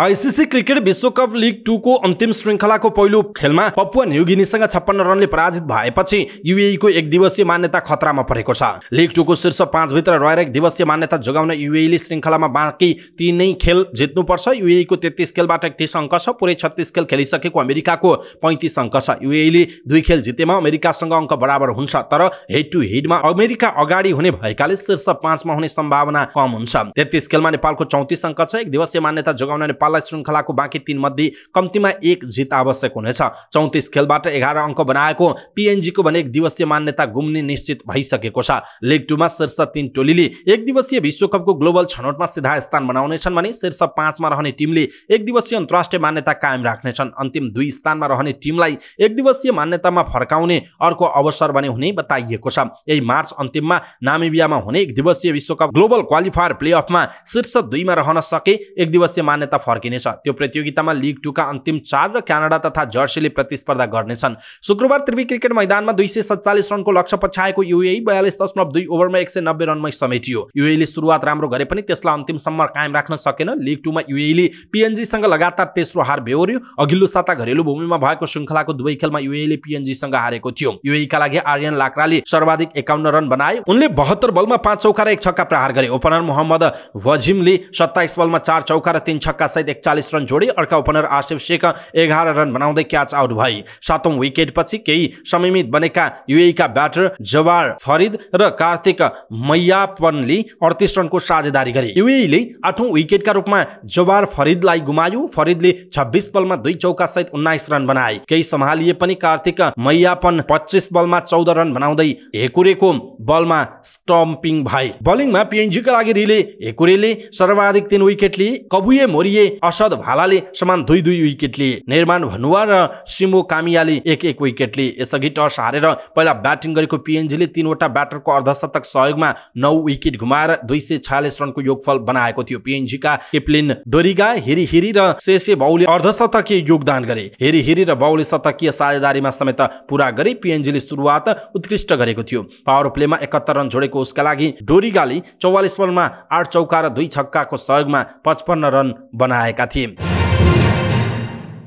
S1: आइसिसी क्रिकेट विश्वकप लिग टूको अन्तिम श्रृङ्खलाको पहिलो खेलमा पपुवा न्युगिनीसँग छप्पन्न रनले पराजित भएपछि युएईको एक दिवसीय मान्यता खतरामा परेको छ लिग टूको शीर्ष पाँचभित्र रहेर एक दिवसीय मान्यता जोगाउन युएईले श्रृङ्खलामा बाँकी तिनै खेल जित्नुपर्छ युएईको तेत्तिस खेलबाट एकतिस अङ्क छ पुरै छत्तिस खेल खेलिसकेको अमेरिकाको पैँतिस अङ्क छ युएईले दुई खेल जितेमा अमेरिकासँग अङ्क बराबर हुन्छ तर हेड टु हेडमा अमेरिका अगाडि हुने भएकाले शीर्ष पाँचमा हुने सम्भावना कम हुन्छ तेत्तिस खेलमा नेपालको चौतिस अङ्क छ एक दिवसीय मान्यता जोगाउन नेपाललाई श्रृङ्खलाको बाँकी तिनमध्ये कम्तीमा एक जित आवश्यक हुनेछ चौतिस खेलबाट एघार अङ्क बनाएको पिएनजीको भने एक दिवसीय मान्यता गुम्ने निश्चित भइसकेको छ लिग टूमा शीर्ष तीन टोलीले एक दिवसीय विश्वकपको ग्लोबल छनौटमा सिधा स्थान बनाउनेछन् भने शीर्ष पाँचमा रहने टिमले एक दिवसीय अन्तर्राष्ट्रिय मान्यता कायम राख्नेछन् अन्तिम दुई स्थानमा रहने टिमलाई एक दिवसीय मान्यतामा फर्काउने अर्को अवसर भने हुने बताइएको छ यही मार्च अन्तिममा नामिबियामा हुने एक दिवसीय विश्वकप ग्लोबल क्वालिफायर प्लेअफमा शीर्ष दुईमा रहन सके एक दिवसीय मान्यता फर्किनेछ त्यो प्रतियोगितामा लिग टूका अन्तिम चार र क्यानाडा तथा जर्सीले प्रतिस्पर्धा गर्नेछन् शुक्रबार त्रिवी क्रिकेट मैदानमा दुई सय सत्तालिस रनको लक्ष्य पछ्याएको युए बयालिस दशमलव दुई ओभरमा एक सय नब्बे रनमै समेटियो युएले सुरुवात राम्रो गरे पनि त्यसलाई अन्तिमसम्म कायम राख्न सकेन लिग टूमा युएले पिएनजीसँग लगातार तेस्रो हार बेहोर्यो अघिल्लो साता घरेलु भूमिमा भएको श्रृङ्खलाको दुवै खेलमा युएले पिएनजीसँग हारेको थियो युएका लागि आर्यन लाक्राले सर्वाधिक एकाउन्न रन बनाए उनले बहत्तर बलमा पाँच चौका र एक छक्का प्रहार गरे ओपनर मोहम्मद वजिमले सत्ताइस बलमा चार चौका र तीन छक्का सहित एकचालिस रन जोडी अर्का ओपनर आसिफ शेख एघार रन बनाउँदै क्याच आउट भए सातौं पछि केही समयमित बनेका युएका ब्याटर जवार फरिद र कार्तिक मैयापनले अडतिस रनको साझेदारी गरे युएले आठौं विकेटका रूपमा जवार फरिदलाई गुमायो फरिदले छब्बिस बलमा दुई चौका सहित उन्नाइस रन बनाए केही सम्हालिए पनि कार्तिक मैयापन पच्चिस बलमा चौध रन बनाउँदै हेकुरेको बलमा स्टम्पिङ भए बलिङमा पिएनजीका लागि रिले हेकुरेले सर्वाधिक तीन विकेट लिए कबुए मोरिए असद भालाले समान दुई दुई विकेट लिए निर्माण भनुवा र सिमो कामियाले एक एक विकेट लिए यसअघि टस हारेर पहिला ब्याटिङ गरेको पिएनजीले तिनवटा ब्याटरको अर्धशतक सहयोगमा नौ विकेट घुमाएर दुई सय छयालिस रनको योगफल बनाएको थियो पिएनजीका किप्लिन डोरिगा हिरी हेरी र सेसे बाउले अर्धशतकीय योगदान गरे हेरी हेरी र बाउले शतकीय साझेदारीमा समेत पुरा गरे पिएनजीले सुरुवात उत्कृष्ट गरेको थियो पावर प्लेमा एकहत्तर रन जोडेको उसका लागि डोरिगाले चौवालिस रनमा आठ चौका र दुई छक्काको सहयोगमा पचपन्न रन बनाए आएका थिए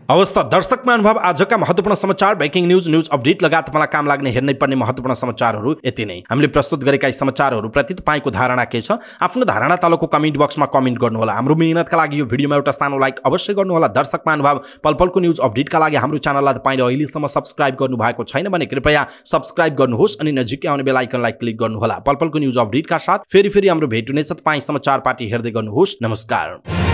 S1: हवस् त दर्शकमा अनुभव आजका महत्वपूर्ण समाचार ब्रेकिङ न्युज न्युज अपडेट लगायत मलाई काम लाग्ने हेर्नै पर्ने महत्वपूर्ण समाचारहरू यति नै हामीले प्रस्तुत गरेका यी समाचारहरूप्रति तपाईँको धारणा के छ आफ्नो धारणा तलको कमेन्ट बक्समा कमेन्ट गर्नुहोला हाम्रो मिहिनेतका लागि यो भिडियोमा एउटा सानो लाइक अवश्य गर्नुहोला दर्शकमा अनुभव पल पलको न्युज अपडेटका लागि हाम्रो च्यानललाई तपाईँले अहिलेसम्म सब्सक्राइब भएको छैन भने कृपया सब्सक्राइब गर्नुहोस् अनि नजिकै आउने बेलायकनलाई क्लिक गर्नुहोला पलपलको न्युज अपडेटका साथ फेरि फेरि हाम्रो भेट हुनेछ तपाईँ समाचार पार्टी हेर्दै गर्नुहोस् नमस्कार